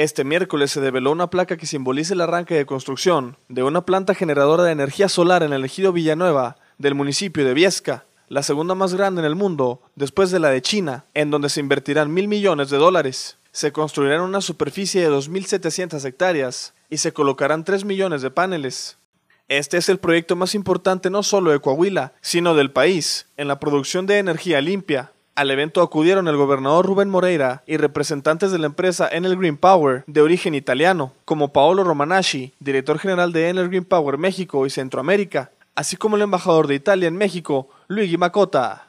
Este miércoles se develó una placa que simboliza el arranque de construcción de una planta generadora de energía solar en el ejido Villanueva del municipio de Viesca, la segunda más grande en el mundo, después de la de China, en donde se invertirán mil millones de dólares. Se construirán una superficie de 2.700 hectáreas y se colocarán 3 millones de paneles. Este es el proyecto más importante no solo de Coahuila, sino del país, en la producción de energía limpia. Al evento acudieron el gobernador Rubén Moreira y representantes de la empresa Enel Green Power de origen italiano, como Paolo Romanasci, director general de Enel Green Power México y Centroamérica, así como el embajador de Italia en México, Luigi Macota.